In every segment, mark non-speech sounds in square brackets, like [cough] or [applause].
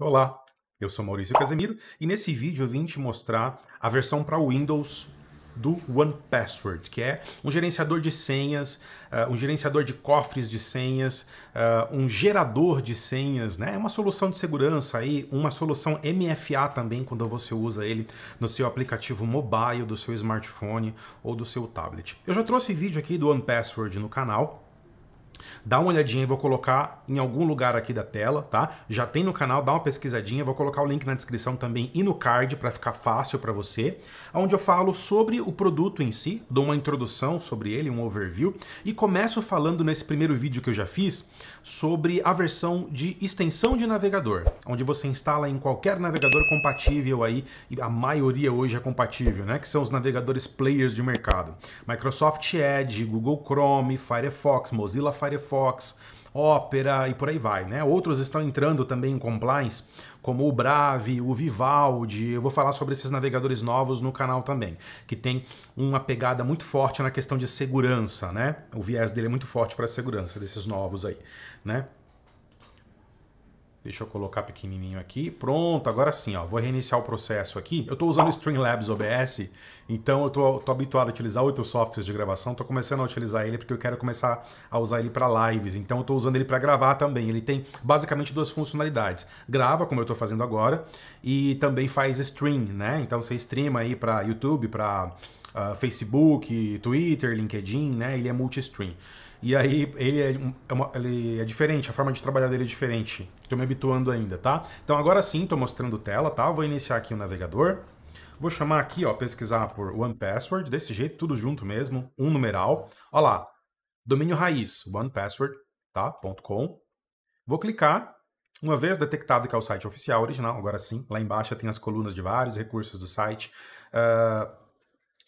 Olá, eu sou Maurício Casemiro e nesse vídeo eu vim te mostrar a versão para Windows do One Password, que é um gerenciador de senhas, uh, um gerenciador de cofres de senhas, uh, um gerador de senhas, né? É uma solução de segurança aí, uma solução MFA também quando você usa ele no seu aplicativo mobile do seu smartphone ou do seu tablet. Eu já trouxe vídeo aqui do One Password no canal, Dá uma olhadinha, vou colocar em algum lugar aqui da tela, tá? Já tem no canal, dá uma pesquisadinha, vou colocar o link na descrição também e no card para ficar fácil para você, onde eu falo sobre o produto em si, dou uma introdução sobre ele, um overview, e começo falando nesse primeiro vídeo que eu já fiz sobre a versão de extensão de navegador, onde você instala em qualquer navegador compatível aí, a maioria hoje é compatível, né? Que são os navegadores players de mercado. Microsoft Edge, Google Chrome, Firefox, Mozilla Firefox, Firefox, Opera e por aí vai, né? Outros estão entrando também em compliance, como o Brave, o Vivaldi. Eu vou falar sobre esses navegadores novos no canal também, que tem uma pegada muito forte na questão de segurança, né? O viés dele é muito forte para a segurança desses novos aí, né? Deixa eu colocar pequenininho aqui. Pronto, agora sim, ó, vou reiniciar o processo aqui. Eu estou usando o Streamlabs OBS, então eu estou habituado a utilizar outros softwares de gravação. Estou começando a utilizar ele porque eu quero começar a usar ele para lives. Então eu estou usando ele para gravar também. Ele tem basicamente duas funcionalidades. Grava, como eu estou fazendo agora, e também faz stream, né? Então você streama aí para YouTube, para uh, ah, Facebook, Twitter, LinkedIn, né? Ele é multi-stream. E aí ele é, é uma, ele é diferente, a forma de trabalhar dele é diferente. Estou me habituando ainda, tá? Então agora sim, estou mostrando tela, tá? Vou iniciar aqui o navegador. Vou chamar aqui, ó, pesquisar por One Password, desse jeito, tudo junto mesmo, um numeral. Olha lá, domínio raiz, onepassword, tá? .com. Vou clicar. Uma vez detectado que é o site oficial original, agora sim, lá embaixo tem as colunas de vários recursos do site. Uh,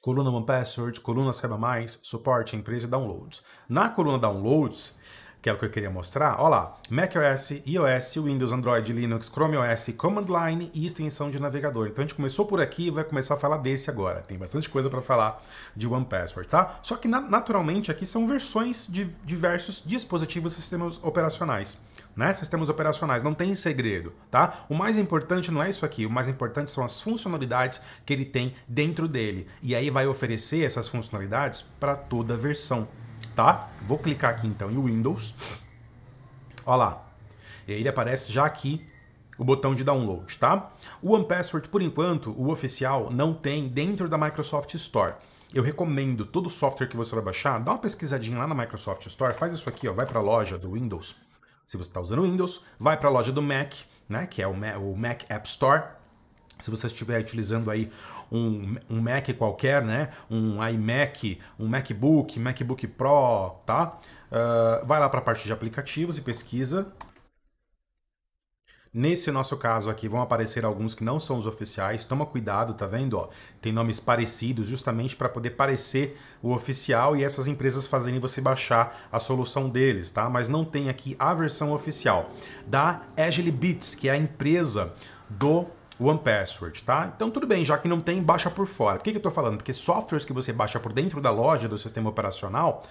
coluna One Password, coluna Saiba Mais, suporte, empresa e downloads. Na coluna downloads, que é o que eu queria mostrar, olha lá, macOS, iOS, Windows, Android, Linux, Chrome OS, Command Line e extensão de navegador. Então a gente começou por aqui e vai começar a falar desse agora. Tem bastante coisa para falar de One Password, tá? Só que naturalmente aqui são versões de diversos dispositivos e sistemas operacionais né? Sistemas operacionais, não tem segredo, tá? O mais importante não é isso aqui, o mais importante são as funcionalidades que ele tem dentro dele. E aí vai oferecer essas funcionalidades para toda versão, tá? Vou clicar aqui então em Windows. Olha lá. E aí ele aparece já aqui o botão de download, tá? O OnePassword, por enquanto, o oficial não tem dentro da Microsoft Store. Eu recomendo todo software que você vai baixar, dá uma pesquisadinha lá na Microsoft Store, faz isso aqui, ó, vai para a loja do Windows, se você está usando Windows, vai para a loja do Mac, né, que é o Mac, o Mac App Store. Se você estiver utilizando aí um, um, Mac qualquer, né? Um iMac, um MacBook, MacBook Pro, tá? Uh, vai lá para a parte de aplicativos e pesquisa Nesse nosso caso aqui vão aparecer alguns que não são os oficiais. Toma cuidado, tá vendo? Ó, tem nomes parecidos justamente para poder parecer o oficial e essas empresas fazerem você baixar a solução deles, tá? Mas não tem aqui a versão oficial da Agile Bits, que é a empresa do One Password, tá? Então tudo bem, já que não tem, baixa por fora. Por que, que eu tô falando? Porque softwares que você baixa por dentro da loja do sistema operacional,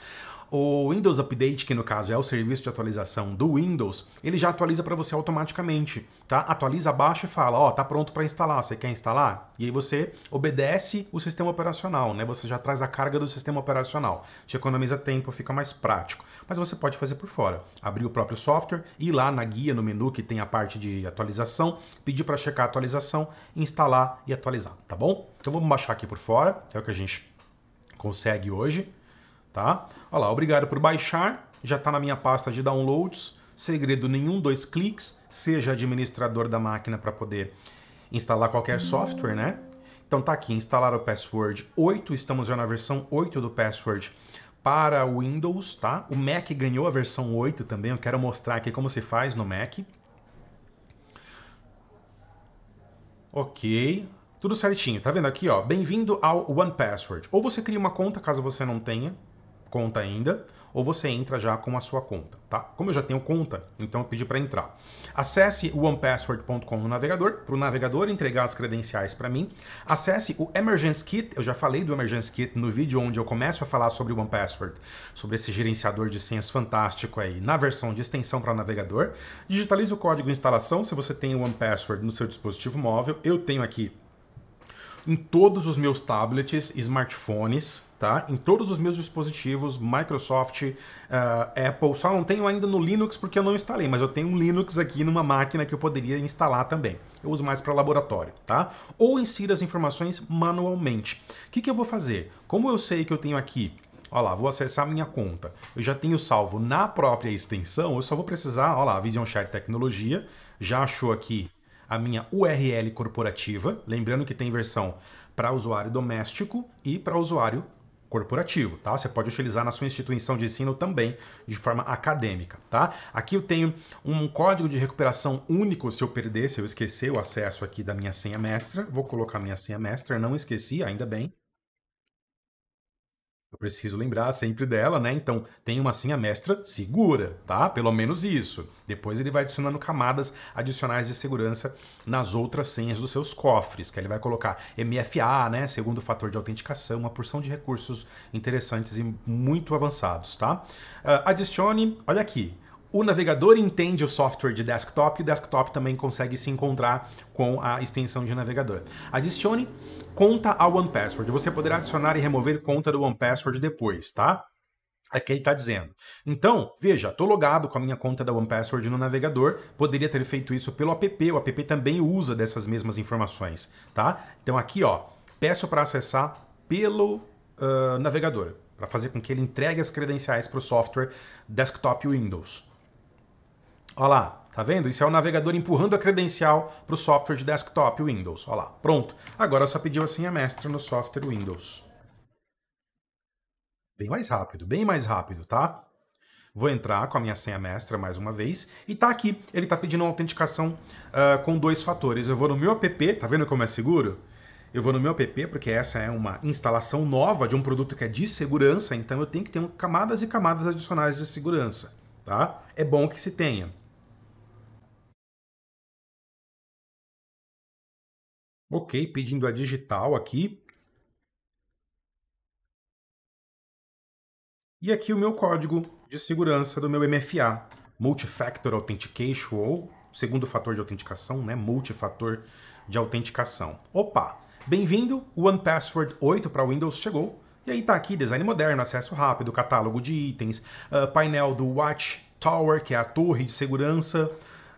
o Windows Update, que no caso é o serviço de atualização do Windows, ele já atualiza para você automaticamente, tá? Atualiza abaixo e fala, ó, oh, tá pronto para instalar, você quer instalar? E aí você obedece o sistema operacional, né? Você já traz a carga do sistema operacional. Te economiza tempo, fica mais prático. Mas você pode fazer por fora, abrir o próprio software e lá na guia, no menu que tem a parte de atualização, pedir para checar a atualização, instalar e atualizar, tá bom? Então vamos baixar aqui por fora, é o que a gente consegue hoje tá? Olha lá, obrigado por baixar, já está na minha pasta de downloads, segredo nenhum, dois cliques, seja administrador da máquina para poder instalar qualquer software, né? Então tá aqui, instalar o password 8, estamos já na versão 8 do password para Windows, tá? O Mac ganhou a versão 8 também, eu quero mostrar aqui como se faz no Mac. Ok, tudo certinho, tá vendo aqui, ó? Bem-vindo ao One Password. Ou você cria uma conta, caso você não tenha, conta ainda, ou você entra já com a sua conta, tá? Como eu já tenho conta, então eu pedi para entrar. Acesse o onepassword.com no navegador, para o navegador entregar as credenciais para mim. Acesse o Emergence Kit, eu já falei do Emergence Kit no vídeo onde eu começo a falar sobre o OnePassword, sobre esse gerenciador de senhas fantástico aí, na versão de extensão para navegador. Digitalize o código de instalação se você tem o OnePassword no seu dispositivo móvel. Eu tenho aqui em todos os meus tablets, smartphones, tá? Em todos os meus dispositivos, Microsoft, uh, Apple, só não tenho ainda no Linux porque eu não instalei, mas eu tenho um Linux aqui numa máquina que eu poderia instalar também. Eu uso mais para laboratório, tá? Ou insira as informações manualmente. O que, que eu vou fazer? Como eu sei que eu tenho aqui Olha lá, vou acessar minha conta. Eu já tenho salvo na própria extensão, eu só vou precisar, olha lá, Vision Share Tecnologia, já achou aqui a minha URL corporativa, lembrando que tem versão para usuário doméstico e para usuário corporativo, tá? Você pode utilizar na sua instituição de ensino também de forma acadêmica, tá? Aqui eu tenho um código de recuperação único se eu perder, se eu esquecer o acesso aqui da minha senha mestra. Vou colocar minha senha mestra, não esqueci, ainda bem. Eu preciso lembrar sempre dela, né? Então, tem uma senha mestra segura, tá? Pelo menos isso. Depois ele vai adicionando camadas adicionais de segurança nas outras senhas dos seus cofres, que ele vai colocar MFA, né? Segundo fator de autenticação, uma porção de recursos interessantes e muito avançados, tá? Uh, adicione, olha aqui, o navegador entende o software de desktop e o desktop também consegue se encontrar com a extensão de navegador. Adicione conta ao OnePassword. Você poderá adicionar e remover conta do OnePassword depois, tá? É que ele está dizendo. Então, veja, estou logado com a minha conta da OnePassword no navegador, poderia ter feito isso pelo app, o app também usa dessas mesmas informações, tá? Então aqui, ó, peço para acessar pelo uh, navegador, para fazer com que ele entregue as credenciais para o software desktop Windows. Olha lá, tá vendo? Isso é o navegador empurrando a credencial para o software de desktop Windows. Olha lá, pronto. Agora só pediu a senha mestra no software Windows. Bem mais rápido, bem mais rápido, tá? Vou entrar com a minha senha mestra mais uma vez e tá aqui. Ele tá pedindo uma autenticação uh, com dois fatores. Eu vou no meu app, tá vendo como é seguro? Eu vou no meu app, porque essa é uma instalação nova de um produto que é de segurança, então eu tenho que ter camadas e camadas adicionais de segurança, tá? É bom que se tenha. Ok, pedindo a digital aqui. E aqui o meu código de segurança do meu MFA, Multifactor Authentication, ou segundo fator de autenticação, né? Multifator de autenticação. Opa! Bem-vindo, One Password 8 para Windows chegou. E aí tá aqui design moderno, acesso rápido, catálogo de itens, uh, painel do Watch Tower, que é a torre de segurança,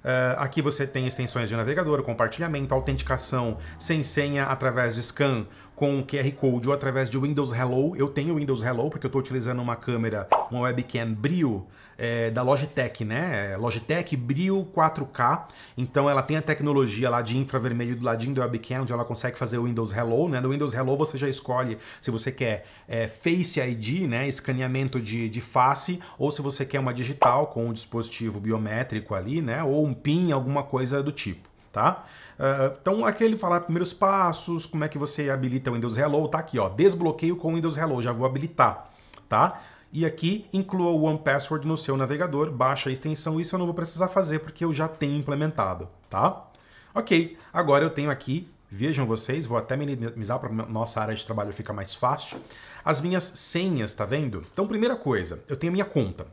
Uh, aqui você tem extensões de navegador, compartilhamento, autenticação sem senha através de scan com QR Code ou através de Windows Hello. Eu tenho Windows Hello porque eu estou utilizando uma câmera, uma webcam Brio é, da Logitech, né? É Logitech Brio 4K. Então ela tem a tecnologia lá de infravermelho do ladinho do webcam, onde ela consegue fazer o Windows Hello, né? No Windows Hello você já escolhe se você quer é, Face ID, né? Escaneamento de, de face, ou se você quer uma digital com um dispositivo biométrico ali, né? Ou um PIN, alguma coisa do tipo, tá? Ah, então então aquele falar primeiros passos, como é que você habilita o Windows Hello, tá aqui ó, desbloqueio com o Windows Hello, já vou habilitar, tá? E aqui inclua o One Password no seu navegador, baixa a extensão, isso eu não vou precisar fazer porque eu já tenho implementado, tá? Ok, agora eu tenho aqui Vejam vocês, vou até minimizar para nossa área de trabalho ficar mais fácil. As minhas senhas, tá vendo? Então, primeira coisa, eu tenho a minha conta,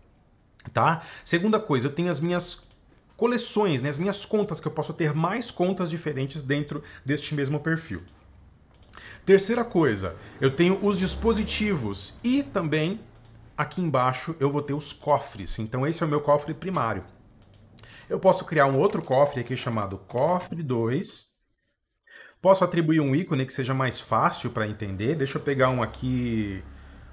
tá? Segunda coisa, eu tenho as minhas coleções, né, as minhas contas, que eu posso ter mais contas diferentes dentro deste mesmo perfil. Terceira coisa, eu tenho os dispositivos e também aqui embaixo eu vou ter os cofres. Então esse é o meu cofre primário. Eu posso criar um outro cofre aqui chamado cofre 2. Posso atribuir um ícone que seja mais fácil para entender. Deixa eu pegar um aqui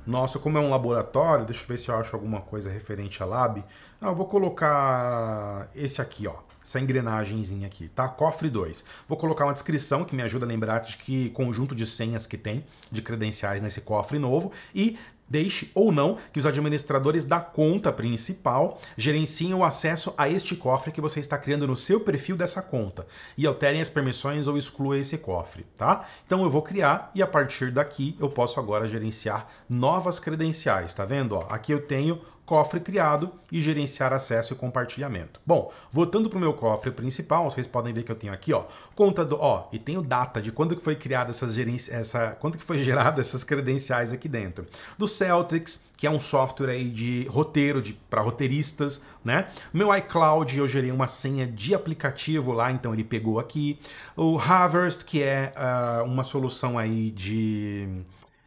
nossa, como é um laboratório, deixa eu ver se eu acho alguma coisa referente a lab. Ah, eu vou colocar esse aqui, ó. Essa engrenagemzinha aqui, tá? Cofre 2. Vou colocar uma descrição que me ajuda a lembrar de que conjunto de senhas que tem, de credenciais nesse cofre novo. E Deixe ou não que os administradores da conta principal gerenciem o acesso a este cofre que você está criando no seu perfil dessa conta e alterem as permissões ou excluam esse cofre, tá? Então eu vou criar e a partir daqui eu posso agora gerenciar novas credenciais, tá vendo? Ó, aqui eu tenho cofre criado e gerenciar acesso e compartilhamento. Bom, voltando para o meu cofre principal, vocês podem ver que eu tenho aqui, ó, conta do, ó, e tenho data de quando que foi criada essas gerência, essa, quando que foi gerada essas credenciais aqui dentro. Do Celtics, que é um software aí de roteiro de, para roteiristas, né? Meu iCloud, eu gerei uma senha de aplicativo lá, então ele pegou aqui. O Harvest, que é uh, uma solução aí de,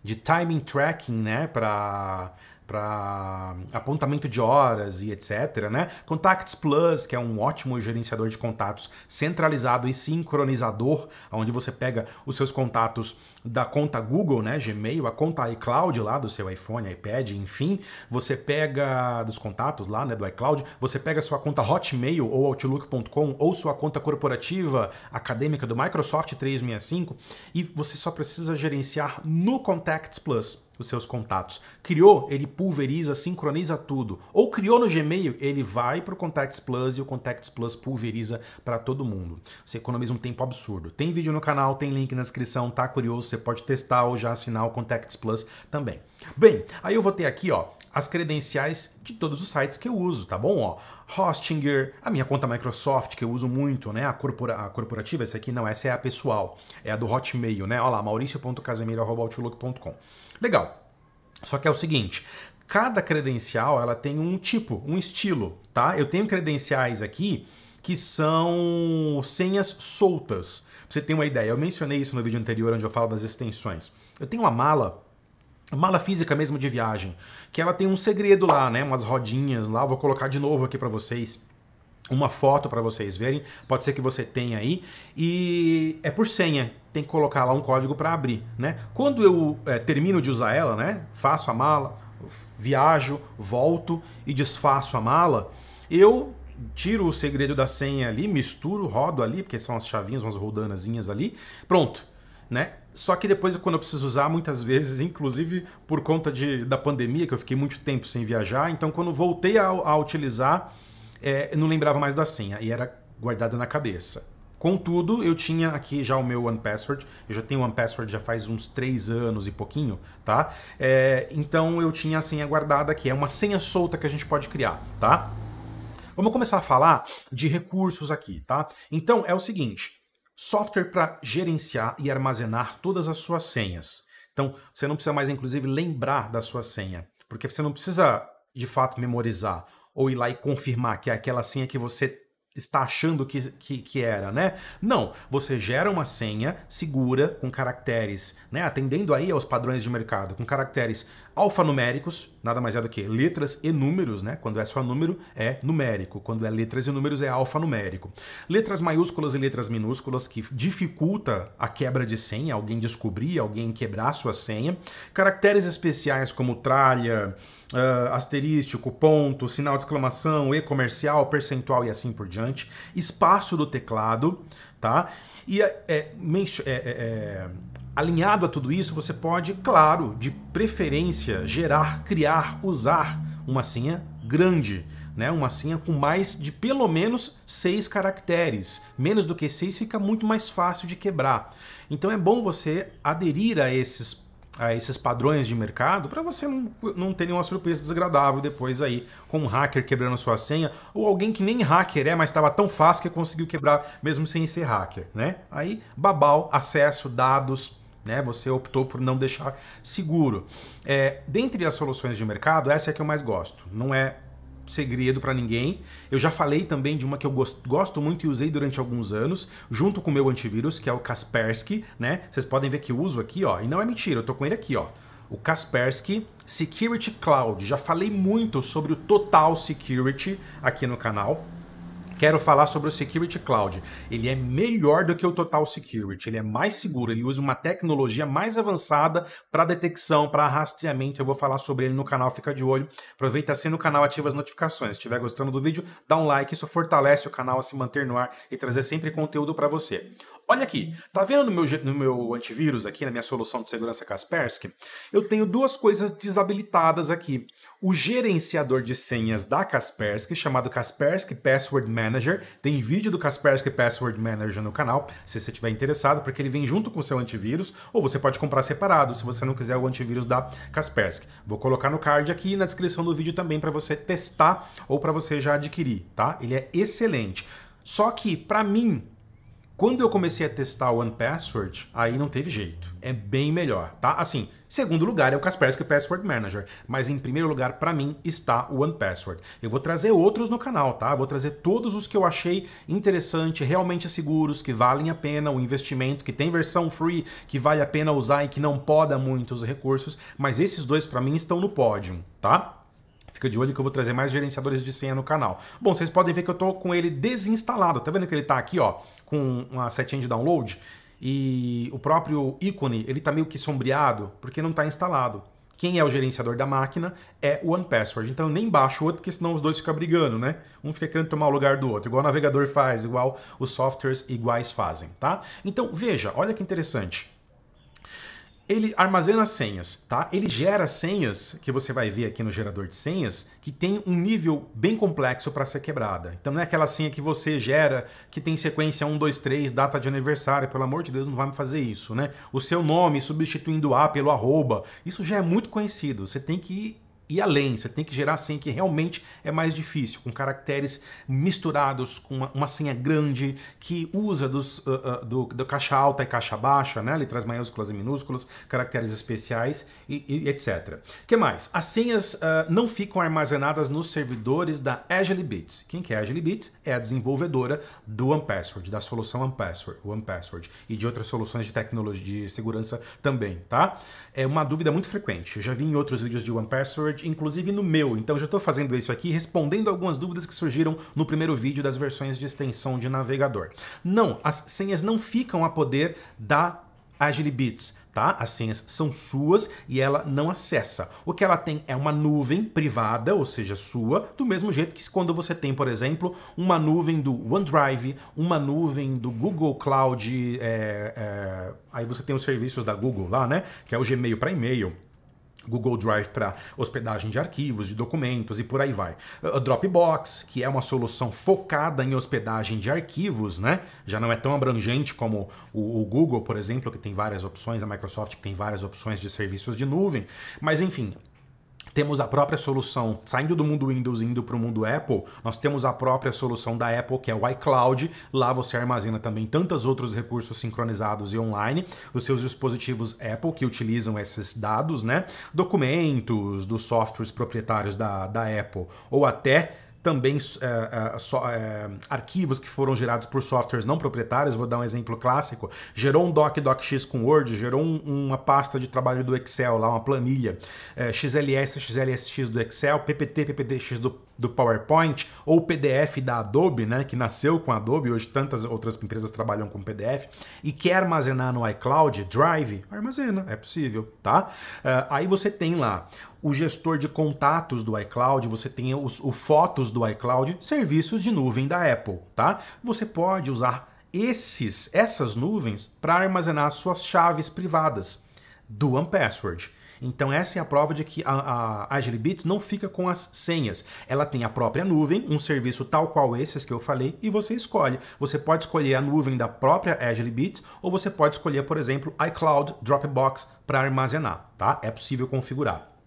de timing tracking, né? Para para apontamento de horas e etc. Né? Contacts Plus, que é um ótimo gerenciador de contatos centralizado e sincronizador, onde você pega os seus contatos da conta Google, né? Gmail, a conta iCloud lá do seu iPhone, iPad, enfim. Você pega dos contatos lá, né? Do iCloud, você pega sua conta Hotmail ou Outlook.com ou sua conta corporativa acadêmica do Microsoft 365 e você só precisa gerenciar no Contacts Plus os seus contatos. Criou, ele pulveriza, sincroniza tudo. Ou criou no Gmail, ele vai para o Contacts Plus e o Contacts Plus pulveriza para todo mundo. Você economiza um tempo absurdo. Tem vídeo no canal, tem link na descrição, tá curioso? Você pode testar ou já assinar o Contacts Plus também. Bem, aí eu vou ter aqui, ó, as credenciais de todos os sites que eu uso, tá bom? Ó, Hostinger, a minha conta Microsoft, que eu uso muito, né? A, corpora a corporativa, essa aqui não, essa é a pessoal, é a do Hotmail, né? Olha lá, mauricio.casemiro.outlook.com. Legal. Só que é o seguinte, cada credencial ela tem um tipo, um estilo, tá? Eu tenho credenciais aqui que são senhas soltas. Pra você ter uma ideia, eu mencionei isso no vídeo anterior onde eu falo das extensões. Eu tenho uma mala mala física mesmo de viagem, que ela tem um segredo lá, né? Umas rodinhas lá, vou colocar de novo aqui para vocês uma foto para vocês verem, pode ser que você tenha aí, e é por senha, tem que colocar lá um código para abrir, né? Quando eu é, termino de usar ela, né? Faço a mala, viajo, volto e desfaço a mala, eu tiro o segredo da senha ali, misturo, rodo ali, porque são as chavinhas, umas rodanazinhas ali, pronto, né? Só que depois, quando eu preciso usar, muitas vezes, inclusive por conta de, da pandemia, que eu fiquei muito tempo sem viajar, então quando voltei a, a utilizar, é, não lembrava mais da senha e era guardada na cabeça. Contudo, eu tinha aqui já o meu One Password, eu já tenho One Password já faz uns três anos e pouquinho, tá? É, então eu tinha a senha guardada, que é uma senha solta que a gente pode criar, tá? Vamos começar a falar de recursos aqui, tá? Então é o seguinte, software para gerenciar e armazenar todas as suas senhas. Então, você não precisa mais, inclusive, lembrar da sua senha, porque você não precisa, de fato, memorizar ou ir lá e confirmar que é aquela senha que você está achando que, que, que, era, né? Não, você gera uma senha segura com caracteres, né? Atendendo aí aos padrões de mercado, com caracteres alfanuméricos, nada mais é do que letras e números, né? Quando é só número, é numérico. Quando é letras e números, é alfanumérico. Letras maiúsculas e letras minúsculas, que dificulta a quebra de senha, alguém descobrir, alguém quebrar sua senha. Caracteres especiais como tralha, uh, asterístico, ponto, sinal de exclamação, e comercial, percentual e assim por diante, espaço do teclado, tá? E é é, é, é, é, alinhado a tudo isso, você pode, claro, de preferência, gerar, criar, usar uma senha grande, né? Uma senha com mais de pelo menos seis caracteres. Menos do que seis fica muito mais fácil de quebrar. Então é bom você aderir a esses a esses padrões de mercado para você não, não ter nenhuma surpresa desagradável depois aí com um hacker quebrando sua senha ou alguém que nem hacker é, mas estava tão fácil que conseguiu quebrar mesmo sem ser hacker, né? Aí babau, acesso, dados, né? Você optou por não deixar seguro. É, dentre as soluções de mercado, essa é a que eu mais gosto. Não é segredo para ninguém. Eu já falei também de uma que eu gosto muito e usei durante alguns anos, junto com o meu antivírus, que é o Kaspersky, né? Vocês podem ver que eu uso aqui, ó. E não é mentira, eu tô com ele aqui, ó. O Kaspersky Security Cloud. Já falei muito sobre o Total Security aqui no canal. Quero falar sobre o Security Cloud. Ele é melhor do que o Total Security, ele é mais seguro, ele usa uma tecnologia mais avançada para detecção, para rastreamento. Eu vou falar sobre ele no canal, fica de olho. Aproveita assim no canal, ativa as notificações. Se estiver gostando do vídeo, dá um like, isso fortalece o canal a se manter no ar e trazer sempre conteúdo para você. Olha aqui, tá vendo no meu, no meu antivírus aqui, na minha solução de segurança Kaspersky? Eu tenho duas coisas desabilitadas aqui. O gerenciador de senhas da Kaspersky, chamado Kaspersky Password Manager, tem vídeo do Kaspersky Password Manager no canal, se você estiver interessado, porque ele vem junto com o seu antivírus, ou você pode comprar separado, se você não quiser o antivírus da Kaspersky. Vou colocar no card aqui e na descrição do vídeo também para você testar ou para você já adquirir, tá? Ele é excelente. Só que, para mim, quando eu comecei a testar o One Password, aí não teve jeito. É bem melhor, tá? Assim, segundo lugar é o Kaspersky Password Manager, mas em primeiro lugar para mim está o One Password. Eu vou trazer outros no canal, tá? Vou trazer todos os que eu achei interessante, realmente seguros, que valem a pena o investimento, que tem versão free, que vale a pena usar e que não poda muito os recursos, mas esses dois para mim estão no pódio, tá? Fica de olho que eu vou trazer mais gerenciadores de senha no canal. Bom, vocês podem ver que eu estou com ele desinstalado. Tá vendo que ele está aqui, ó, com uma setinha de download? E o próprio ícone, ele tá meio que sombreado, porque não está instalado. Quem é o gerenciador da máquina é o OnePassword. Então eu nem baixo o outro, porque senão os dois ficam brigando, né? Um fica querendo tomar o lugar do outro, igual o navegador faz, igual os softwares iguais fazem, tá? Então veja, olha que interessante ele armazena senhas, tá? Ele gera senhas, que você vai ver aqui no gerador de senhas, que tem um nível bem complexo para ser quebrada. Então não é aquela senha que você gera que tem sequência 1, 2, 3, data de aniversário, pelo amor de Deus, não vai me fazer isso, né? O seu nome substituindo A pelo arroba, isso já é muito conhecido. Você tem que e além. Você tem que gerar senha assim que realmente é mais difícil, com caracteres misturados, com uma, uma senha grande que usa dos, uh, uh, do, do, caixa alta e caixa baixa, né? letras maiúsculas e minúsculas, caracteres especiais e, e etc. que mais? As senhas uh, não ficam armazenadas nos servidores da AgileBits. Quem que é AgileBits? É a desenvolvedora do OnePassword, da solução OnePassword, OnePassword e de outras soluções de tecnologia de segurança também, tá? É uma dúvida muito frequente. Eu já vi em outros vídeos de OnePassword inclusive no meu. Então eu já estou fazendo isso aqui, respondendo algumas dúvidas que surgiram no primeiro vídeo das versões de extensão de navegador. Não, as senhas não ficam a poder da Agilibits, tá? As senhas são suas e ela não acessa. O que ela tem é uma nuvem privada, ou seja, sua, do mesmo jeito que quando você tem, por exemplo, uma nuvem do OneDrive, uma nuvem do Google Cloud, é, é... aí você tem os serviços da Google lá, né? Que é o Gmail para e-mail Google Drive para hospedagem de arquivos, de documentos e por aí vai. A Dropbox, que é uma solução focada em hospedagem de arquivos, né? Já não é tão abrangente como o, o Google, por exemplo, que tem várias opções, a Microsoft que tem várias opções de serviços de nuvem. Mas enfim, temos a própria solução, saindo do mundo Windows e indo para o mundo Apple, nós temos a própria solução da Apple, que é o iCloud. Lá você armazena também tantos outros recursos sincronizados e online, os seus dispositivos Apple que utilizam esses dados, né? Documentos dos softwares proprietários da, da Apple, ou até também é, é, é, arquivos que foram gerados por softwares não proprietários. Vou dar um exemplo clássico: gerou um doc docx com Word, gerou um, uma pasta de trabalho do Excel, lá uma planilha é, XLS, XLSX do Excel, PPT, PPTX do, do PowerPoint ou PDF da Adobe, né, que nasceu com a Adobe. Hoje tantas outras empresas trabalham com PDF e quer armazenar no iCloud, Drive, armazena, é possível, tá? É, aí você tem lá o gestor de contatos do iCloud, você tem os, o Fotos do iCloud, serviços de nuvem da Apple, tá? Você pode usar esses, essas nuvens para armazenar suas chaves privadas do OnePassword. Então essa é a prova de que a, a AgileBits não fica com as senhas. Ela tem a própria nuvem, um serviço tal qual esses que eu falei, e você escolhe. Você pode escolher a nuvem da própria AgileBits ou você pode escolher, por exemplo, iCloud, Dropbox para armazenar, tá? É possível configurar.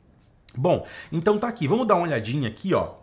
Bom, então tá aqui, vamos dar uma olhadinha aqui, ó,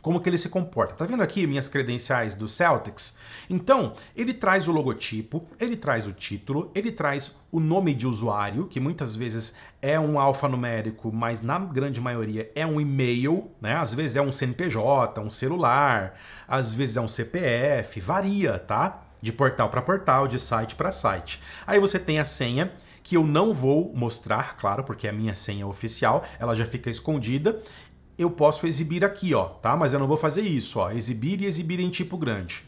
como que ele se comporta. Tá vendo aqui minhas credenciais do Celtics? Então, ele traz o logotipo, ele traz o título, ele traz o nome de usuário, que muitas vezes é um alfanumérico, mas na grande maioria é um e-mail, né? Às vezes é um CNPJ, um celular, às vezes é um CPF, varia, tá? De portal para portal, de site para site. Aí você tem a senha, que eu não vou mostrar, claro, porque a minha senha é oficial, ela já fica escondida. Eu posso exibir aqui, ó, tá? Mas eu não vou fazer isso, ó, exibir e exibir em tipo grande.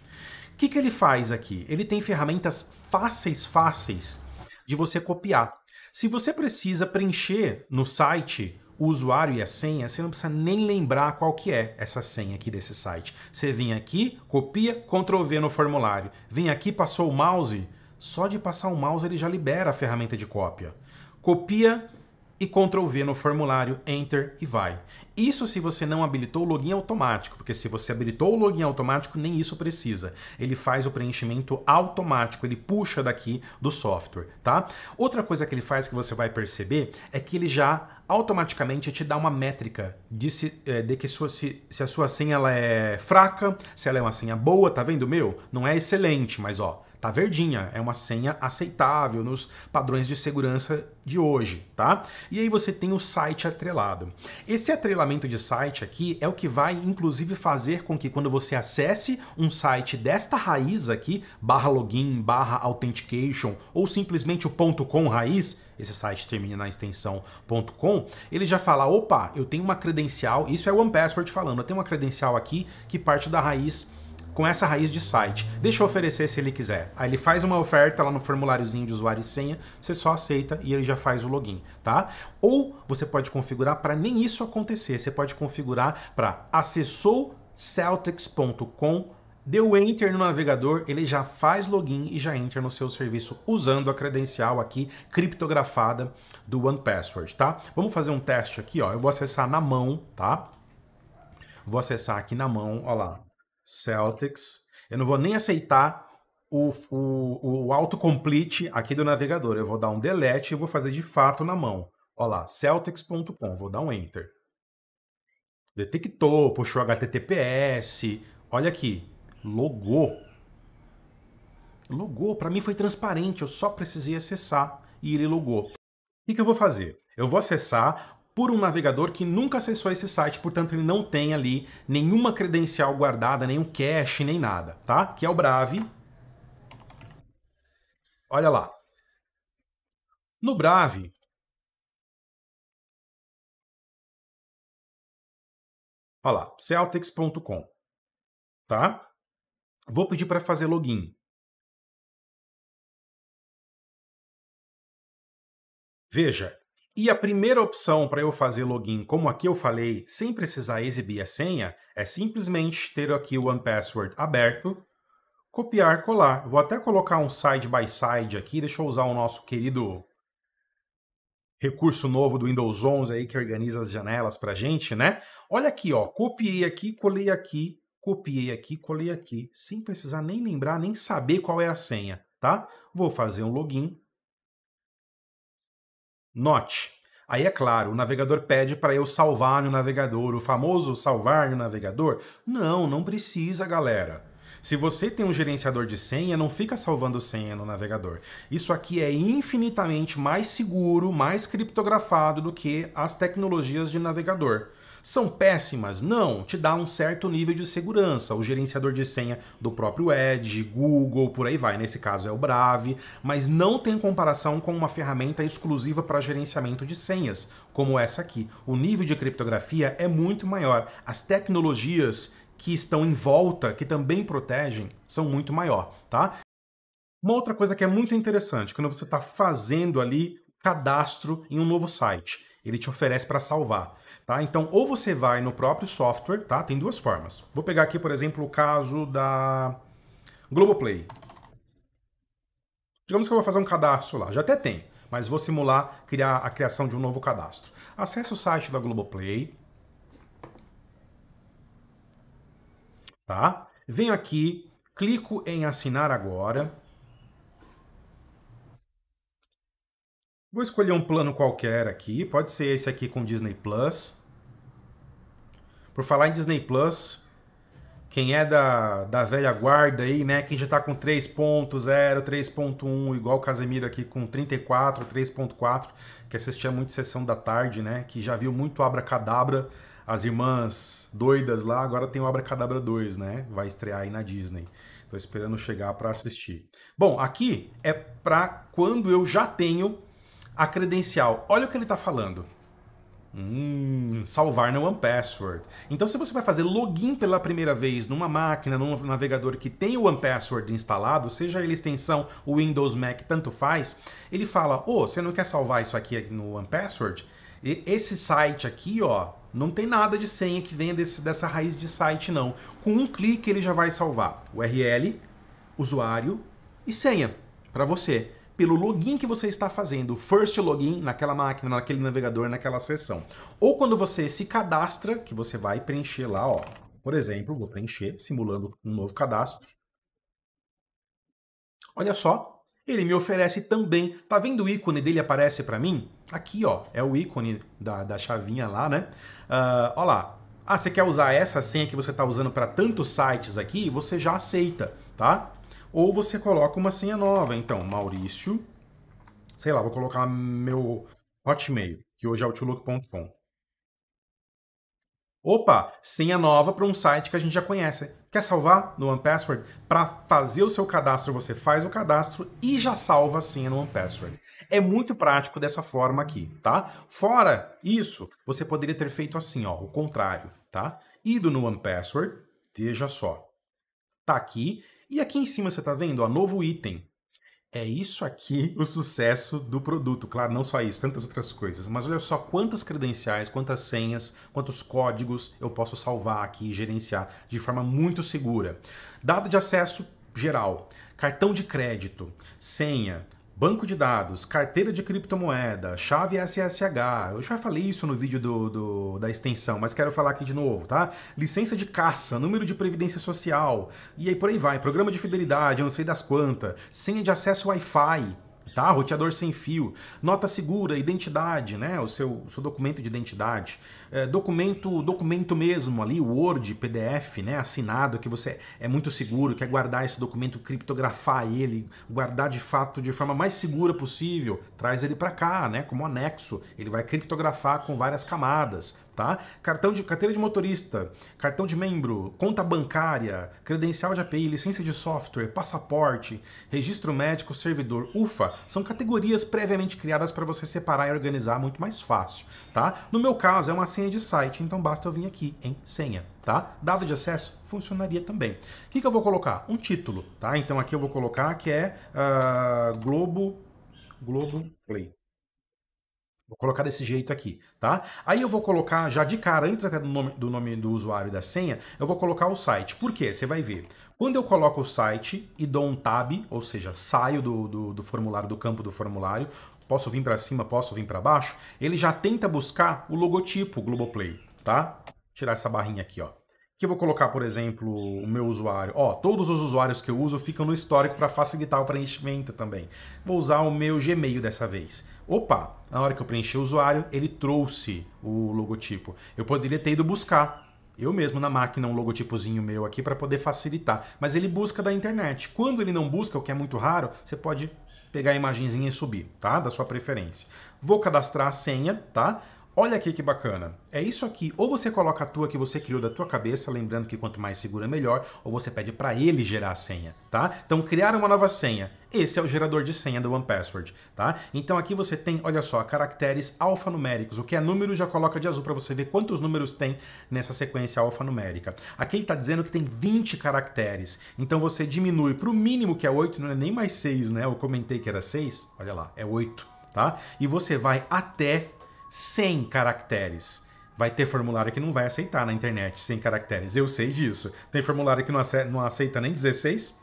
O que, que ele faz aqui? Ele tem ferramentas fáceis, fáceis de você copiar. Se você precisa preencher no site o usuário e a senha, você não precisa nem lembrar qual que é essa senha aqui desse site. Você vem aqui, copia, Ctrl V no formulário. Vem aqui, passou o mouse, só de passar o mouse ele já libera a ferramenta de cópia. Copia e Ctrl V no formulário, Enter e vai. Isso se você não habilitou o login automático, porque se você habilitou o login automático, nem isso precisa. Ele faz o preenchimento automático, ele puxa daqui do software, tá? Outra coisa que ele faz que você vai perceber é que ele já automaticamente te dá uma métrica de, se, eh, de que sua, se, se a sua senha ela é fraca, se ela é uma senha boa, tá vendo meu? Não é excelente, mas ó, tá verdinha, é uma senha aceitável nos padrões de segurança de hoje, tá? E aí você tem o site atrelado. Esse atrelamento de site aqui é o que vai inclusive fazer com que quando você acesse um site desta raiz aqui, barra login, barra authentication ou simplesmente o ponto .com raiz, esse site termina na extensão .com, ele já fala, opa, eu tenho uma credencial, isso é o OnePassword falando, eu tenho uma credencial aqui que parte da raiz com essa raiz de site. Deixa eu oferecer se ele quiser. Aí ele faz uma oferta lá no formuláriozinho de usuário e senha, você só aceita e ele já faz o login, tá? Ou você pode configurar para nem isso acontecer. Você pode configurar para acessou celtics.com Deu Enter no navegador, ele já faz login e já entra no seu serviço usando a credencial aqui criptografada do One Password, tá? Vamos fazer um teste aqui, ó. Eu vou acessar na mão, tá? Vou acessar aqui na mão, ó lá. Celtics. Eu não vou nem aceitar o, o, o autocomplete aqui do navegador. Eu vou dar um delete e vou fazer de fato na mão. Olha lá, celtics.com, vou dar um enter. Detectou, puxou HTTPS. Olha aqui, logou. Logou, para mim foi transparente, eu só precisei acessar e ele logou. O que, que eu vou fazer? Eu vou acessar por um navegador que nunca acessou esse site, portanto ele não tem ali nenhuma credencial guardada, nenhum cache, nem nada, tá? Que é o Brave. Olha lá. No Brave, Olha lá, celtics.com, tá? Vou pedir para fazer login. Veja, e a primeira opção para eu fazer login, como aqui eu falei, sem precisar exibir a senha, é simplesmente ter aqui o OnePassword aberto, copiar, colar. Vou até colocar um side by side aqui, deixa eu usar o nosso querido recurso novo do Windows 11 aí que organiza as janelas para gente, né? Olha aqui, ó, copiei aqui, colei aqui, copiei aqui, colei aqui, sem precisar nem lembrar, nem saber qual é a senha, tá? Vou fazer um login, Note, Aí é claro, o navegador pede para eu salvar no navegador, o famoso salvar no navegador. Não, não precisa, galera. Se você tem um gerenciador de senha, não fica salvando senha no navegador. Isso aqui é infinitamente mais seguro, mais criptografado do que as tecnologias de navegador. São péssimas? Não, te dá um certo nível de segurança. O gerenciador de senha do próprio Edge, Google, por aí vai. Nesse caso é o Brave, mas não tem comparação com uma ferramenta exclusiva para gerenciamento de senhas, como essa aqui. O nível de criptografia é muito maior. As tecnologias que estão em volta, que também protegem, são muito maior, tá? Uma outra coisa que é muito interessante, quando você está fazendo ali cadastro em um novo site, ele te oferece para salvar. Tá? Então, ou você vai no próprio software, tá? tem duas formas. Vou pegar aqui, por exemplo, o caso da Globoplay. Digamos que eu vou fazer um cadastro lá, já até tem, mas vou simular criar a criação de um novo cadastro. Acesse o site da Globoplay. Tá? Venho aqui, clico em assinar agora. Vou escolher um plano qualquer aqui, pode ser esse aqui com Disney Plus. Por falar em Disney Plus, quem é da, da velha guarda aí, né? Quem já tá com 3.0, 3.1, igual o Casemiro aqui com 34, 3.4, que assistia muito Sessão da Tarde, né? Que já viu muito Abracadabra, as irmãs doidas lá, agora tem o Abracadabra 2, né? Vai estrear aí na Disney. Tô esperando chegar para assistir. Bom, aqui é para quando eu já tenho a credencial. Olha o que ele tá falando. Hum, salvar no One Password. Então, se você vai fazer login pela primeira vez numa máquina, num navegador que tem o One Password instalado, seja ele extensão Windows, Mac, tanto faz, ele fala: Ô, oh, você não quer salvar isso aqui no One Password? E esse site aqui, ó, não tem nada de senha que venha desse, dessa raiz de site, não. Com um clique ele já vai salvar URL, usuário e senha para você pelo login que você está fazendo, first login naquela máquina, naquele navegador, naquela sessão. Ou quando você se cadastra, que você vai preencher lá, ó. Por exemplo, vou preencher simulando um novo cadastro. Olha só, ele me oferece também, tá vendo o ícone dele aparece para mim? Aqui, ó, é o ícone da, da chavinha lá, né? Uh, ah, ó lá, ah, você quer usar essa senha que você está usando para tantos sites aqui? Você já aceita, tá? Ou você coloca uma senha nova. Então, Maurício, sei lá, vou colocar meu Hotmail, que hoje é outlook.com. Opa, senha nova para um site que a gente já conhece. Quer salvar no OnePassword? Para fazer o seu cadastro, você faz o cadastro e já salva a senha no OnePassword. É muito prático dessa forma aqui, tá? Fora isso, você poderia ter feito assim, ó, o contrário, tá? Ido no OnePassword, veja só. Tá aqui, e aqui em cima você está vendo, ó, novo item. É isso aqui [laughs] o sucesso do produto. Claro, não só isso, tantas outras coisas. Mas olha só quantas credenciais, quantas senhas, quantos códigos eu posso salvar aqui e gerenciar de forma muito segura. Dado de acesso geral, cartão de crédito, senha, banco de dados, carteira de criptomoeda, chave SSH. Eu já falei isso no vídeo do, do, da extensão, mas quero falar aqui de novo, tá? Licença de caça, número de previdência social, e aí por aí vai. Programa de fidelidade, eu não sei das quantas. Senha de acesso Wi-Fi tá? Roteador sem fio, nota segura, identidade, né? O seu, seu documento de identidade, é, documento, documento mesmo ali, Word, PDF, né? Assinado, que você é muito seguro, quer guardar esse documento, criptografar ele, guardar de fato de forma mais segura possível, traz ele para cá, né? Como anexo, ele vai criptografar com várias camadas, tá? Cartão de carteira de motorista, cartão de membro, conta bancária, credencial de API, licença de software, passaporte, registro médico, servidor, UFA, são categorias previamente criadas para você separar e organizar muito mais fácil, tá? No meu caso é uma senha de site, então basta eu vir aqui em senha, tá? Dado de acesso funcionaria também. O que, que eu vou colocar? Um título, tá? Então aqui eu vou colocar que é uh, Globo Globo Play. Vou colocar desse jeito aqui, tá? Aí eu vou colocar já de cara, antes até do nome do, nome do usuário e da senha, eu vou colocar o site. Por quê? Você vai ver. Quando eu coloco o site e dou um tab, ou seja, saio do, do, do formulário, do campo do formulário, posso vir para cima, posso vir para baixo, ele já tenta buscar o logotipo Globoplay, tá? Vou tirar essa barrinha aqui, ó que eu vou colocar, por exemplo, o meu usuário. Ó, todos os usuários que eu uso ficam no histórico para facilitar o preenchimento também. Vou usar o meu Gmail dessa vez. Opa, na hora que eu preenchi o usuário, ele trouxe o logotipo. Eu poderia ter ido buscar eu mesmo na máquina um logotipozinho meu aqui para poder facilitar, mas ele busca da internet. Quando ele não busca, o que é muito raro, você pode pegar a imagenzinha e subir, tá? Da sua preferência. Vou cadastrar a senha, tá? Olha aqui que bacana. É isso aqui. Ou você coloca a tua que você criou da tua cabeça, lembrando que quanto mais segura melhor, ou você pede para ele gerar a senha, tá? Então criar uma nova senha. Esse é o gerador de senha do One Password, tá? Então aqui você tem, olha só, caracteres alfanuméricos. O que é número já coloca de azul para você ver quantos números tem nessa sequência alfanumérica. Aqui ele está dizendo que tem 20 caracteres. Então você diminui para o mínimo que é 8, não é nem mais 6, né? Eu comentei que era 6. Olha lá, é 8. Tá? E você vai até 100 caracteres. Vai ter formulário que não vai aceitar na internet 100 caracteres, eu sei disso. Tem formulário que não aceita, nem 16,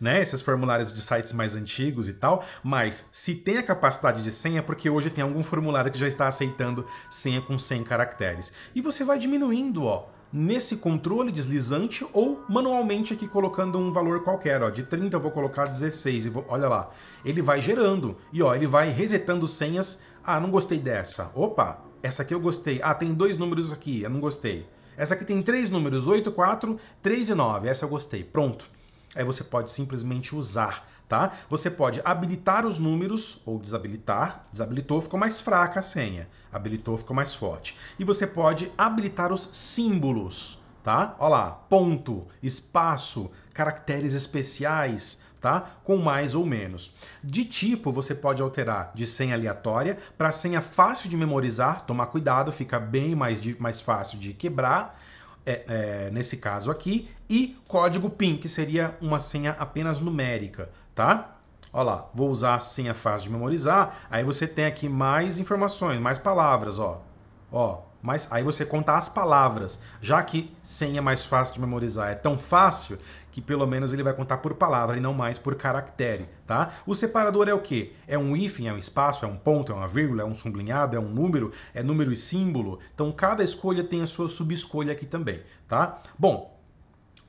né? Esses formulários de sites mais antigos e tal, mas se tem a capacidade de senha, é porque hoje tem algum formulário que já está aceitando senha com 100 caracteres. E você vai diminuindo, ó, nesse controle deslizante ou manualmente aqui colocando um valor qualquer, ó, de 30 eu vou colocar 16 e vou, olha lá, ele vai gerando e ó, ele vai resetando senhas ah, não gostei dessa. Opa, essa aqui eu gostei. Ah, tem dois números aqui, eu não gostei. Essa aqui tem três números, 8, 4, 3 e 9. Essa eu gostei. Pronto. Aí você pode simplesmente usar, tá? Você pode habilitar os números ou desabilitar. Desabilitou, ficou mais fraca a senha. Habilitou, ficou mais forte. E você pode habilitar os símbolos, tá? Olha lá, ponto, espaço, caracteres especiais, tá? Com mais ou menos. De tipo, você pode alterar de senha aleatória para senha fácil de memorizar, tomar cuidado, fica bem mais, de, mais fácil de quebrar. É, é, nesse caso aqui, e código PIN, que seria uma senha apenas numérica, tá? Olha lá, vou usar a senha fácil de memorizar, aí você tem aqui mais informações, mais palavras, ó. Ó, mas aí você conta as palavras. Já que sem é mais fácil de memorizar, é tão fácil que pelo menos ele vai contar por palavra e não mais por caractere, tá? O separador é o quê? É um hífen, é um espaço, é um ponto, é uma vírgula, é um sublinhado, é um número, é número e símbolo. Então cada escolha tem a sua subescolha aqui também, tá? Bom,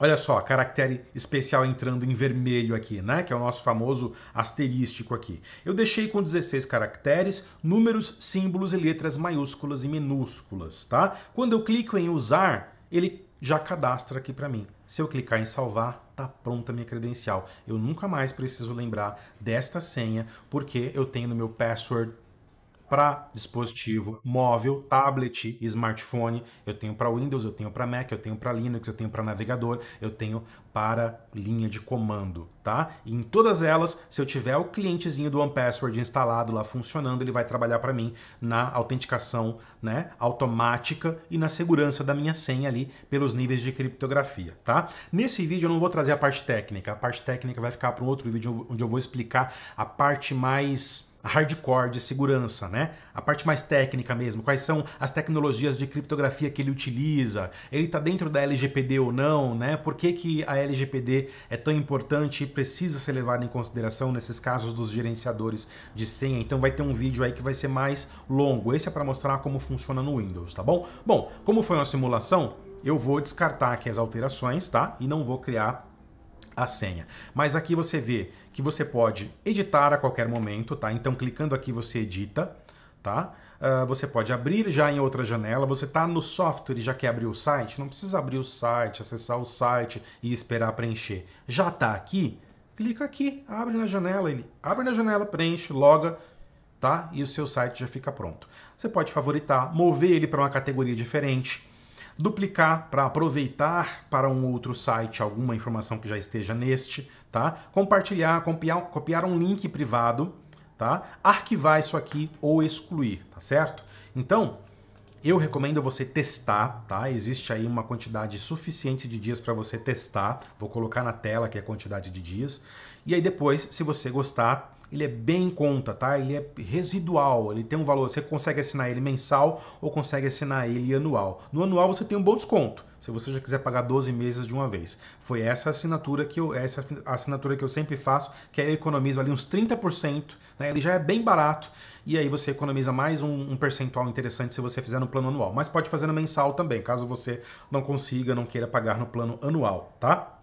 Olha só, caractere especial entrando em vermelho aqui, né? Que é o nosso famoso asterístico aqui. Eu deixei com 16 caracteres, números, símbolos e letras maiúsculas e minúsculas, tá? Quando eu clico em usar, ele já cadastra aqui para mim. Se eu clicar em salvar, tá pronta minha credencial. Eu nunca mais preciso lembrar desta senha, porque eu tenho no meu password para dispositivo móvel, tablet, smartphone. Eu tenho para Windows, eu tenho para Mac, eu tenho para Linux, eu tenho para navegador, eu tenho para linha de comando, tá? E em todas elas, se eu tiver o clientezinho do OnePassword instalado lá funcionando, ele vai trabalhar para mim na autenticação, né, automática e na segurança da minha senha ali pelos níveis de criptografia, tá? Nesse vídeo eu não vou trazer a parte técnica, a parte técnica vai ficar para um outro vídeo onde eu vou explicar a parte mais a hardcore de segurança, né? A parte mais técnica mesmo, quais são as tecnologias de criptografia que ele utiliza, ele está dentro da LGPD ou não, né? Por que, que a LGPD é tão importante e precisa ser levada em consideração nesses casos dos gerenciadores de senha? Então vai ter um vídeo aí que vai ser mais longo. Esse é para mostrar como funciona no Windows, tá bom? Bom, como foi uma simulação, eu vou descartar aqui as alterações, tá? E não vou criar a senha. Mas aqui você vê que você pode editar a qualquer momento, tá? Então clicando aqui você edita, tá? Uh, você pode abrir já em outra janela, você está no software e já quer abrir o site, não precisa abrir o site, acessar o site e esperar preencher. Já está aqui, clica aqui, abre na janela, ele abre na janela, preenche, loga, tá? E o seu site já fica pronto. Você pode favoritar, mover ele para uma categoria diferente, duplicar para aproveitar para um outro site alguma informação que já esteja neste, tá? Compartilhar, copiar, copiar um link privado, tá? Arquivar isso aqui ou excluir, tá certo? Então, eu recomendo você testar, tá? Existe aí uma quantidade suficiente de dias para você testar. Vou colocar na tela que é a quantidade de dias. E aí depois, se você gostar, ele é bem em conta, tá? Ele é residual, ele tem um valor, você consegue assinar ele mensal ou consegue assinar ele anual. No anual você tem um bom desconto, se você já quiser pagar 12 meses de uma vez. Foi essa assinatura que eu, essa assinatura que eu sempre faço, que aí eu economizo ali uns 30%, né? ele já é bem barato, e aí você economiza mais um, um percentual interessante se você fizer no plano anual. Mas pode fazer no mensal também, caso você não consiga, não queira pagar no plano anual, tá?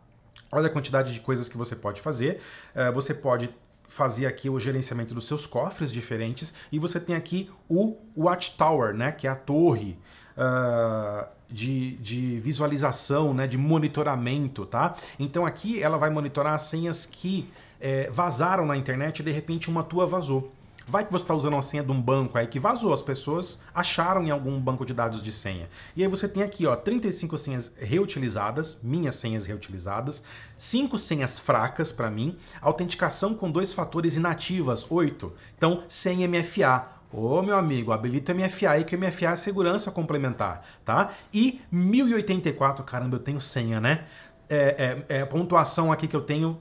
Olha a quantidade de coisas que você pode fazer. Eh, você pode fazia aqui o gerenciamento dos seus cofres diferentes e você tem aqui o Watchtower, né, que é a torre uh, de, de visualização, né, de monitoramento, tá? Então aqui ela vai monitorar as senhas que é, vazaram na internet e de repente uma tua vazou. Vai que você está usando a senha de um banco aí que vazou, as pessoas acharam em algum banco de dados de senha. E aí você tem aqui, ó, 35 senhas reutilizadas, minhas senhas reutilizadas, 5 senhas fracas para mim, autenticação com dois fatores inativas, 8. Então, sem MFA, Ô, oh, meu amigo, habilita o MFA aí, que o MFA é segurança complementar, tá? E 1084, caramba, eu tenho senha, né? É, é, é, pontuação aqui que eu tenho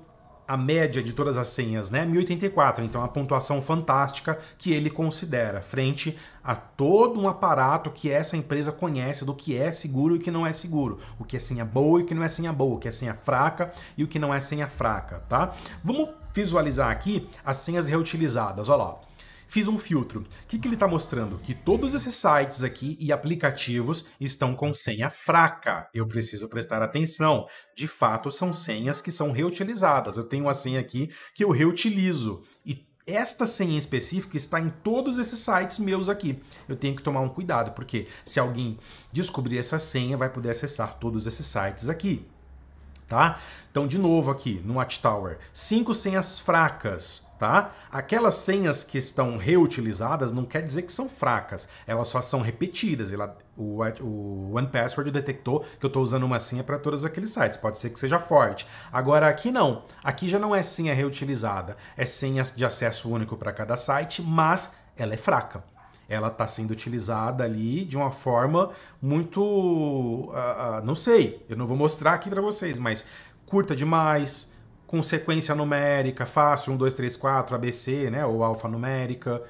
a média de todas as senhas, né? 1084, então é a pontuação fantástica que ele considera, frente a todo um aparato que essa empresa conhece do que é seguro e o que não é seguro, o que é senha boa e o que não é senha boa, o que é senha fraca e o que não é senha fraca, tá? Vamos visualizar aqui as senhas reutilizadas, olha lá fiz um filtro. O que, que ele está mostrando? Que todos esses sites aqui e aplicativos estão com senha fraca. Eu preciso prestar atenção. De fato, são senhas que são reutilizadas. Eu tenho uma senha aqui que eu reutilizo. E esta senha específica está em todos esses sites meus aqui. Eu tenho que tomar um cuidado, porque se alguém descobrir essa senha, vai poder acessar todos esses sites aqui tá? Então, de novo aqui, no Watchtower, cinco senhas fracas, tá? Aquelas senhas que estão reutilizadas não quer dizer que são fracas, elas só são repetidas. Ela, o, o One Password detectou que eu estou usando uma senha para todos aqueles sites, pode ser que seja forte. Agora, aqui não, aqui já não é senha reutilizada, é senha de acesso único para cada site, mas ela é fraca ela está sendo utilizada ali de uma forma muito. Uh, uh, não sei, eu não vou mostrar aqui para vocês, mas curta demais, com sequência numérica, fácil, 1, 2, 3, 4, ABC, né? Ou alfanumérica,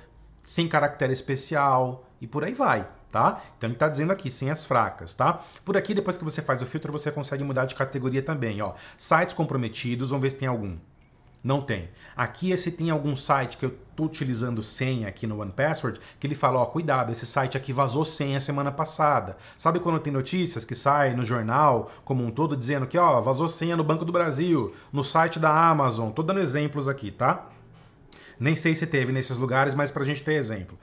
sem caractere especial e por aí vai. Tá? Então ele está dizendo aqui, sem as fracas, tá? Por aqui, depois que você faz o filtro, você consegue mudar de categoria também, ó. Sites comprometidos, vamos ver se tem algum. Não tem. Aqui se tem algum site que eu tô utilizando senha aqui no One Password, que ele fala, ó, oh, cuidado, esse site aqui vazou senha semana passada. Sabe quando tem notícias que saem no jornal como um todo dizendo que, ó, oh, vazou senha no Banco do Brasil, no site da Amazon. Estou dando exemplos aqui, tá? Nem sei se teve nesses lugares, mas para a gente ter exemplo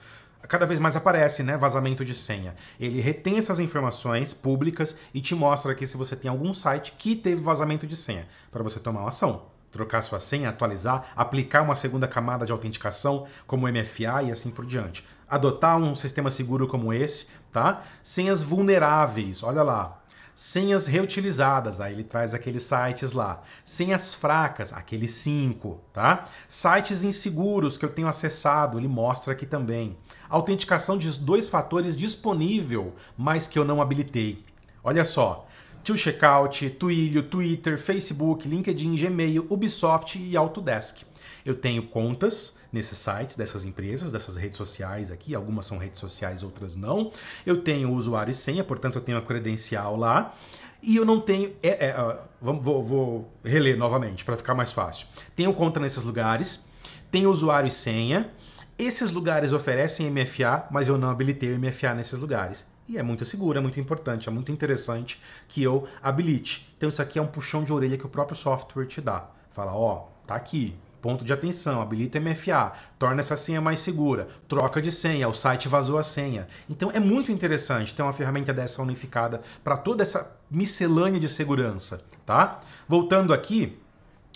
cada vez mais aparece, né? Vazamento de senha. Ele retém essas informações públicas e te mostra aqui se você tem algum site que teve vazamento de senha, para você tomar uma ação trocar sua senha, atualizar, aplicar uma segunda camada de autenticação, como MFA e assim por diante. Adotar um sistema seguro como esse, tá? Senhas vulneráveis, olha lá. Senhas reutilizadas, aí ele traz aqueles sites lá. Senhas fracas, aqueles 5, tá? Sites inseguros que eu tenho acessado, ele mostra aqui também. Autenticação de dois fatores disponível, mas que eu não habilitei. Olha só, Tio Checkout, Twilio, Twitter, Facebook, LinkedIn, Gmail, Ubisoft e Autodesk. Eu tenho contas nesses sites dessas empresas, dessas redes sociais aqui, algumas são redes sociais, outras não. Eu tenho usuário e senha, portanto eu tenho a credencial lá. E eu não tenho. É, é, ah, vou, vou reler novamente para ficar mais fácil. Tenho conta nesses lugares, tenho usuário e senha. Esses lugares oferecem MFA, mas eu não habilitei o MFA nesses lugares. E é muito seguro, é muito importante, é muito interessante que eu habilite. Então isso aqui é um puxão de orelha que o próprio software te dá. Fala, ó, tá aqui, Ponto de atenção, habilita MFA, torna essa senha mais segura, troca de senha, o site vazou a senha. Então é muito interessante ter uma ferramenta dessa unificada para toda essa miscelânea de segurança, tá? Voltando aqui,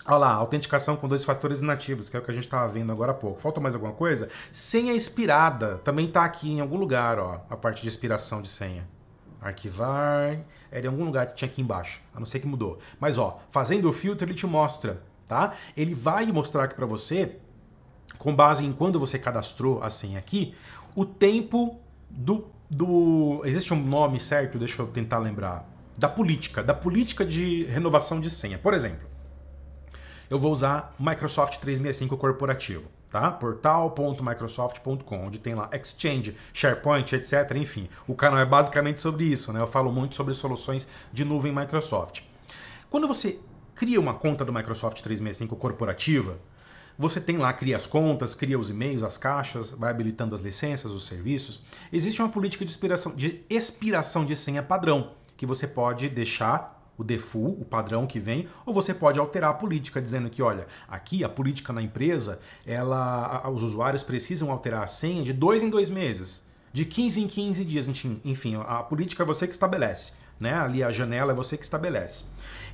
Olha lá, autenticação com dois fatores nativos, que é o que a gente estava vendo agora há pouco. Falta mais alguma coisa? Senha expirada também está aqui em algum lugar, ó, a parte de expiração de senha. Arquivar, era é, em algum lugar que tinha aqui embaixo, a não ser que mudou. Mas ó, fazendo o filtro ele te mostra, tá? Ele vai mostrar aqui para você, com base em quando você cadastrou a senha aqui, o tempo do, do... Existe um nome certo? Deixa eu tentar lembrar. Da política, da política de renovação de senha. Por exemplo, eu vou usar Microsoft 365 corporativo, tá? portal.microsoft.com, onde tem lá Exchange, SharePoint, etc, enfim. O canal é basicamente sobre isso, né? Eu falo muito sobre soluções de nuvem Microsoft. Quando você cria uma conta do Microsoft 365 corporativa, você tem lá, cria as contas, cria os e-mails, as caixas, vai habilitando as licenças, os serviços. Existe uma política de expiração de, expiração de senha padrão que você pode deixar o default, o padrão que vem, ou você pode alterar a política, dizendo que, olha, aqui a política na empresa, ela, os usuários precisam alterar a senha de dois em dois meses, de 15 em 15 dias, enfim, a política é você que estabelece. Né? Ali a janela é você que estabelece.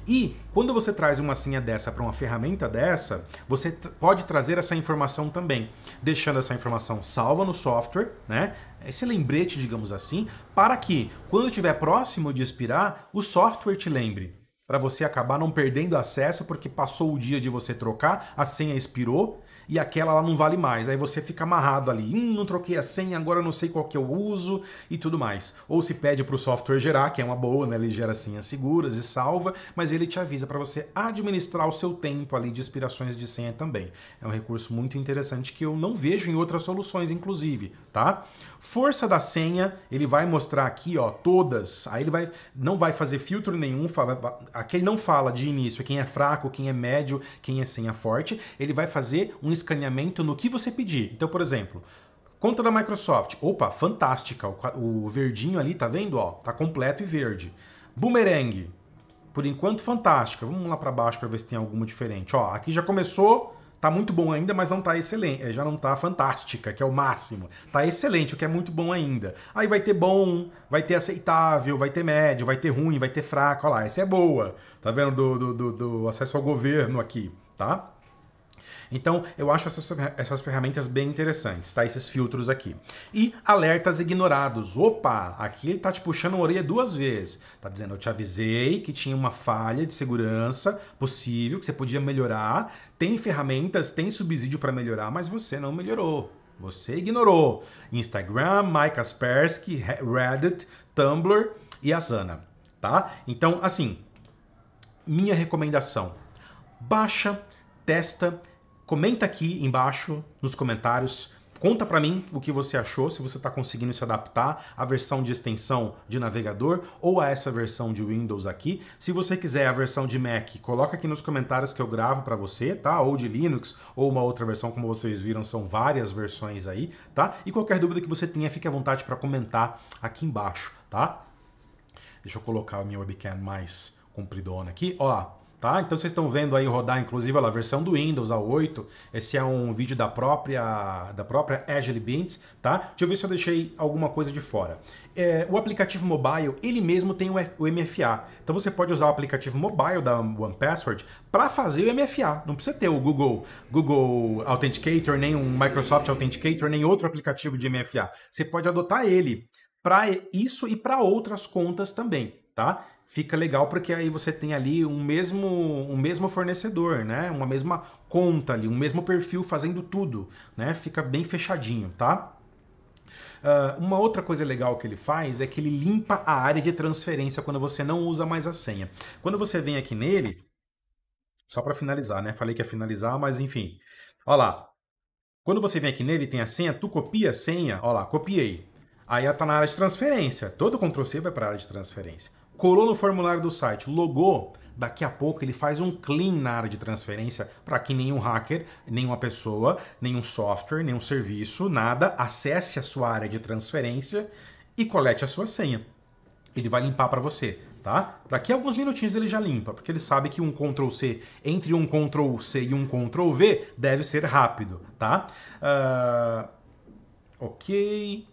E quando você traz uma senha dessa para uma ferramenta dessa, você pode trazer essa informação também, deixando essa informação salva no software, né? Esse lembrete, digamos assim, para que quando estiver próximo de expirar, o software te lembre, para você acabar não perdendo acesso porque passou o dia de você trocar, a senha expirou e aquela lá não vale mais. Aí você fica amarrado ali, hum, não troquei a senha, agora não sei qual que eu uso e tudo mais. Ou se pede para o software gerar, que é uma boa, né? Ele gera senhas seguras e salva, mas ele te avisa para você administrar o seu tempo ali de expirações de senha também. É um recurso muito interessante que eu não vejo em outras soluções, inclusive, tá? Força da senha, ele vai mostrar aqui, ó, todas. Aí ele vai, não vai fazer filtro nenhum. Fala, aqui ele não fala de início quem é fraco, quem é médio, quem é senha forte. Ele vai fazer um escaneamento no que você pedir. Então, por exemplo, Conta da Microsoft. Opa, fantástica. O verdinho ali, tá vendo? Ó, tá completo e verde. Boomerang. Por enquanto, fantástica. Vamos lá para baixo para ver se tem alguma diferente. Ó, aqui já começou tá muito bom ainda, mas não tá excelente. É, já não tá fantástica, que é o máximo. Tá excelente, o que é muito bom ainda. Aí vai ter bom, vai ter aceitável, vai ter médio, vai ter ruim, vai ter fraco. Olha lá, essa é boa. Tá vendo do, do, do, do acesso ao governo aqui, tá? Então, eu acho essas, essas ferramentas bem interessantes, tá? Esses filtros aqui. E alertas ignorados. Opa, aqui ele tá te puxando a orelha duas vezes. Tá dizendo, eu te avisei que tinha uma falha de segurança possível, que você podia melhorar. Tem ferramentas, tem subsídio para melhorar, mas você não melhorou. Você ignorou. Instagram, Mike Aspersky, Reddit, Tumblr e Asana, tá? Então, assim, minha recomendação, baixa, testa Comenta aqui embaixo nos comentários. Conta para mim o que você achou, se você está conseguindo se adaptar à versão de extensão de navegador ou a essa versão de Windows aqui. Se você quiser a versão de Mac, coloca aqui nos comentários que eu gravo para você, tá? Ou de Linux ou uma outra versão, como vocês viram, são várias versões aí, tá? E qualquer dúvida que você tenha, fique à vontade para comentar aqui embaixo, tá? Deixa eu colocar a minha webcam mais compridona aqui. Ó lá, Tá? Então vocês estão vendo aí rodar, inclusive, a versão do Windows, a 8. Esse é um vídeo da própria, da própria Agile Beans, tá? Deixa eu ver se eu deixei alguma coisa de fora. É, o aplicativo mobile, ele mesmo tem o, F, o MFA. Então você pode usar o aplicativo mobile da One Password para fazer o MFA. Não precisa ter o Google, Google Authenticator, nem um Microsoft Authenticator, nem outro aplicativo de MFA. Você pode adotar ele para isso e para outras contas também, tá? fica legal porque aí você tem ali um mesmo, um mesmo fornecedor, né? Uma mesma conta ali, um mesmo perfil fazendo tudo, né? Fica bem fechadinho, tá? Uh, uma outra coisa legal que ele faz é que ele limpa a área de transferência quando você não usa mais a senha. Quando você vem aqui nele, só para finalizar, né? Falei que ia finalizar, mas enfim. Olha lá. Quando você vem aqui nele, tem a senha, tu copia a senha, olha lá, copiei. Aí ela está na área de transferência. Todo Ctrl C vai para a área de transferência colou no formulário do site, logou, daqui a pouco ele faz um clean na área de transferência para que nenhum hacker, nenhuma pessoa, nenhum software, nenhum serviço, nada acesse a sua área de transferência e colete a sua senha. Ele vai limpar para você, tá? Daqui a alguns minutinhos ele já limpa, porque ele sabe que um Ctrl C entre um Ctrl C e um Ctrl V deve ser rápido, tá? Uh, ok.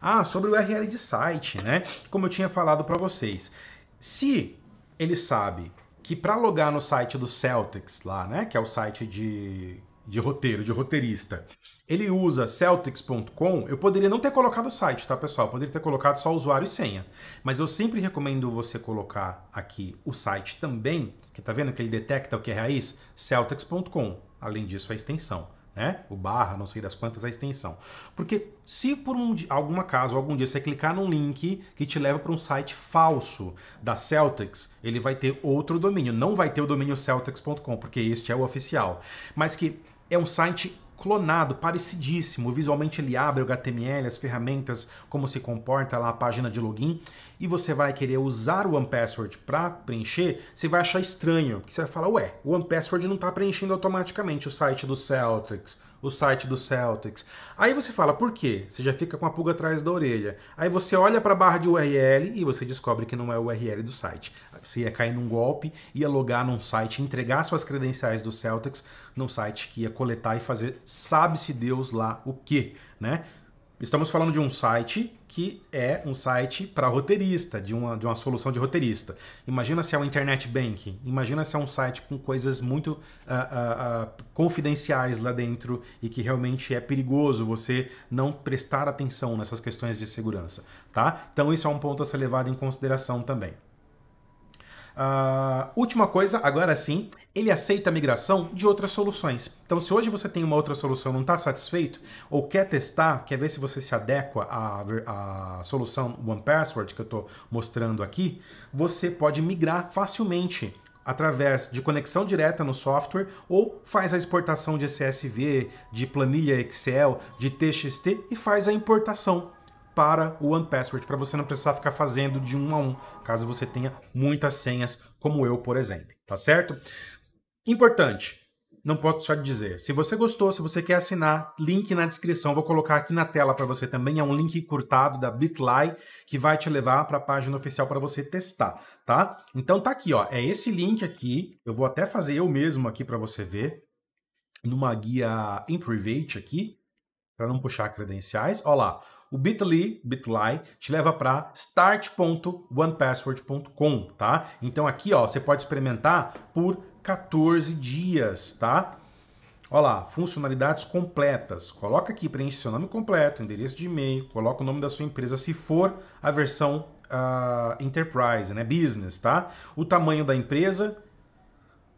Ah, sobre o URL de site, né? Como eu tinha falado para vocês. Se ele sabe que para logar no site do Celtics lá, né, que é o site de, de roteiro, de roteirista, ele usa celtics.com, eu poderia não ter colocado o site, tá, pessoal? Eu poderia ter colocado só usuário e senha. Mas eu sempre recomendo você colocar aqui o site também, que tá vendo que ele detecta o que é raiz? Celtics.com. Além disso, a extensão né? O barra, não sei das quantas, a extensão. Porque se por um, algum acaso, algum dia, você clicar num link que te leva para um site falso da Celtics, ele vai ter outro domínio. Não vai ter o domínio celtics.com, porque este é o oficial. Mas que é um site clonado, parecidíssimo. Visualmente ele abre o HTML, as ferramentas, como se comporta lá a página de login, e você vai querer usar o OnePassword para preencher, você vai achar estranho, porque você vai falar, ué, o OnePassword não está preenchendo automaticamente o site do Celtics, o site do Celtics. Aí você fala, por quê? Você já fica com a pulga atrás da orelha. Aí você olha para a barra de URL e você descobre que não é o URL do site você ia cair num golpe, ia logar num site, entregar suas credenciais do Celtics num site que ia coletar e fazer sabe-se Deus lá o quê, né? Estamos falando de um site que é um site para roteirista, de uma, de uma solução de roteirista. Imagina se é um internet banking, imagina se é um site com coisas muito uh, uh, uh, confidenciais lá dentro e que realmente é perigoso você não prestar atenção nessas questões de segurança, tá? Então isso é um ponto a ser levado em consideração também. Uh, última coisa, agora sim, ele aceita a migração de outras soluções. Então, se hoje você tem uma outra solução, não está satisfeito, ou quer testar, quer ver se você se adequa à, à solução One Password que eu estou mostrando aqui, você pode migrar facilmente através de conexão direta no software ou faz a exportação de CSV, de planilha Excel, de TXT e faz a importação para o One Password, para você não precisar ficar fazendo de um a um, caso você tenha muitas senhas, como eu, por exemplo, tá certo? Importante, não posso deixar de dizer. Se você gostou, se você quer assinar, link na descrição. Vou colocar aqui na tela para você também. É um link curtado da Bitly que vai te levar para a página oficial para você testar, tá? Então tá aqui, ó. É esse link aqui. Eu vou até fazer eu mesmo aqui para você ver numa guia em private aqui, para não puxar credenciais. Olha lá o bit.ly, bit.ly te leva para start.onepassword.com, tá? Então aqui, ó, você pode experimentar por 14 dias, tá? Olha lá, funcionalidades completas. Coloca aqui, preenche seu nome completo, endereço de e-mail, coloca o nome da sua empresa, se for a versão uh, Enterprise, né? Business, tá? O tamanho da empresa,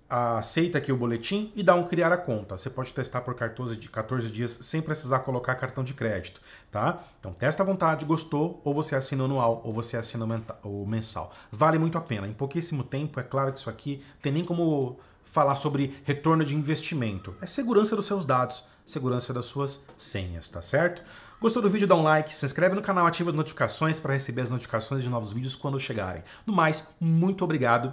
aceita aqui o boletim e dá um criar a conta. Você pode testar por 14, 14 dias sem precisar colocar cartão de crédito, tá? Então testa à vontade, gostou, ou você assina anual, ou você assina o mensal. Vale muito a pena. Em pouquíssimo tempo, é claro que isso aqui tem nem como falar sobre retorno de investimento. É segurança dos seus dados, segurança das suas senhas, tá certo? Gostou do vídeo? Dá um like, se inscreve no canal, ativa as notificações para receber as notificações de novos vídeos quando chegarem. No mais, muito obrigado